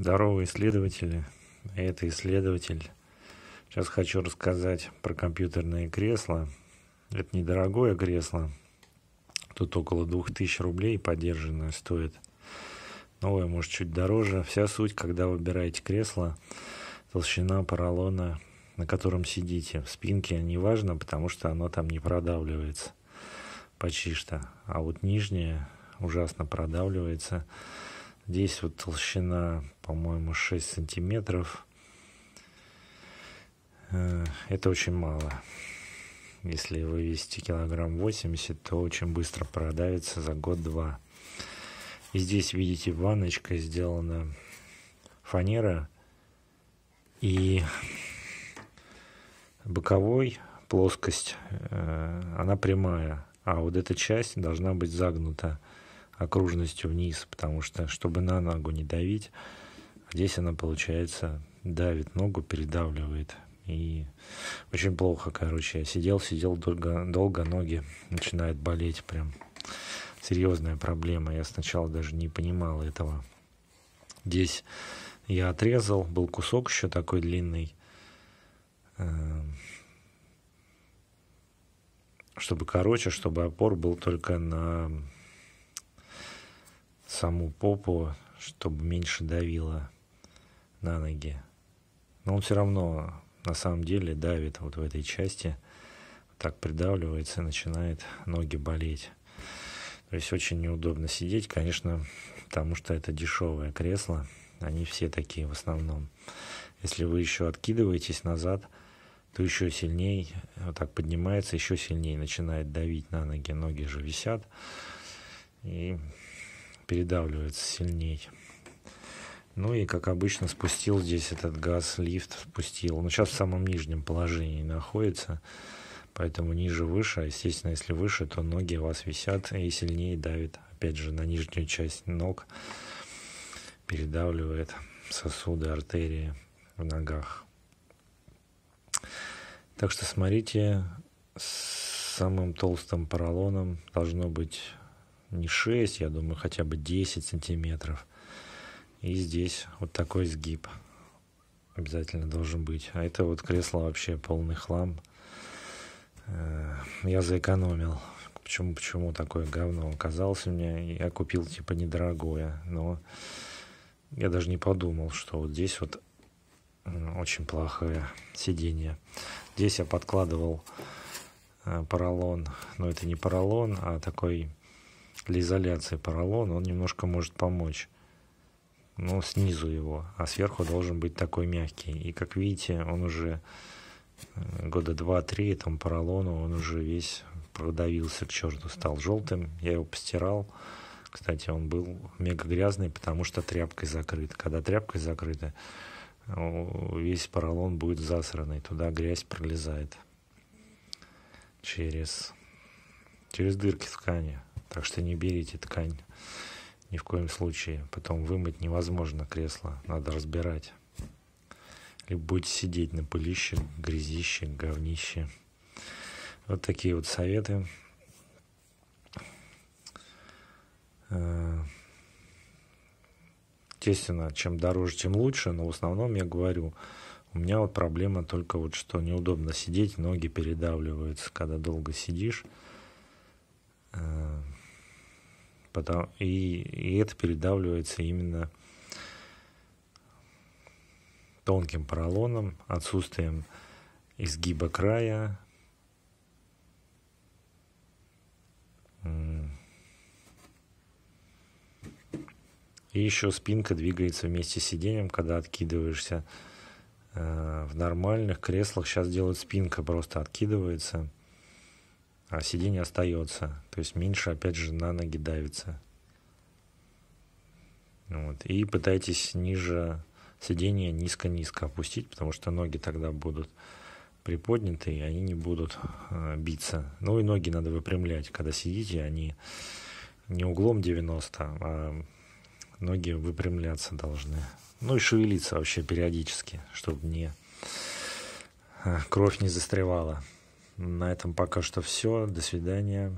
Здорово, исследователи. Это исследователь. Сейчас хочу рассказать про компьютерное кресло. Это недорогое кресло. Тут около 2000 рублей поддержанное стоит. Новое, может, чуть дороже. Вся суть, когда выбираете кресло, толщина поролона, на котором сидите. В спинке не важно, потому что оно там не продавливается почти что. А вот нижнее ужасно продавливается. Здесь вот толщина, по-моему, 6 сантиметров. Э, это очень мало. Если вы весите килограмм 80, то очень быстро продавится за год-два. И здесь, видите, ванночка сделана фанера. И боковой плоскость, э, она прямая. А вот эта часть должна быть загнута окружностью вниз, потому что, чтобы на ногу не давить, здесь она, получается, давит ногу, передавливает. И очень плохо, короче. Я сидел, сидел долго, долго ноги начинают болеть прям. Серьезная проблема. Я сначала даже не понимал этого. Здесь я отрезал, был кусок еще такой длинный, э, чтобы короче, чтобы опор был только на саму попу, чтобы меньше давило на ноги. Но он все равно на самом деле давит вот в этой части, так придавливается и начинает ноги болеть. То есть очень неудобно сидеть, конечно, потому что это дешевое кресло, они все такие в основном. Если вы еще откидываетесь назад, то еще сильней, вот так поднимается, еще сильнее начинает давить на ноги, ноги же висят. И передавливается сильней. Ну и, как обычно, спустил здесь этот газ, лифт спустил. Он сейчас в самом нижнем положении находится, поэтому ниже, выше. А, естественно, если выше, то ноги у вас висят и сильнее давит, опять же, на нижнюю часть ног, передавливает сосуды, артерии в ногах. Так что смотрите, с самым толстым поролоном должно быть не 6, я думаю, хотя бы 10 сантиметров. И здесь вот такой сгиб обязательно должен быть. А это вот кресло вообще полный хлам. Э, я заэкономил. Почему, почему такое говно оказалось у меня? Я купил типа недорогое, но я даже не подумал, что вот здесь вот очень плохое сиденье. Здесь я подкладывал э, поролон, но это не поролон, а такой для изоляции поролона, он немножко может помочь. но ну, снизу его, а сверху должен быть такой мягкий. И как видите, он уже э, года 2-3 этому поролону, он уже весь продавился к черту, стал желтым. Я его постирал. Кстати, он был мега грязный, потому что тряпкой закрыт. Когда тряпкой закрыта, весь поролон будет засранный. Туда грязь пролезает через, через дырки в ткани. Так что не берите ткань ни в коем случае. Потом вымыть невозможно кресло, надо разбирать. Либо будете сидеть на пылище, грязище, говнище. Вот такие вот советы. Э, естественно, чем дороже, тем лучше, но в основном я говорю, у меня вот проблема только вот, что неудобно сидеть, ноги передавливаются, когда долго сидишь. Э, Потому, и, и это передавливается именно тонким поролоном, отсутствием изгиба края, И еще спинка двигается вместе с сиденьем, когда откидываешься. Э, в нормальных креслах сейчас делают спинка, просто откидывается а сиденье остается. То есть меньше, опять же, на ноги давится. Вот. И пытайтесь ниже сиденья низко-низко опустить, потому что ноги тогда будут приподняты, и они не будут э, биться. Ну и ноги надо выпрямлять, когда сидите, они не углом 90, а ноги выпрямляться должны. Ну и шевелиться вообще периодически, чтобы не э, кровь не застревала. На этом пока что все. До свидания.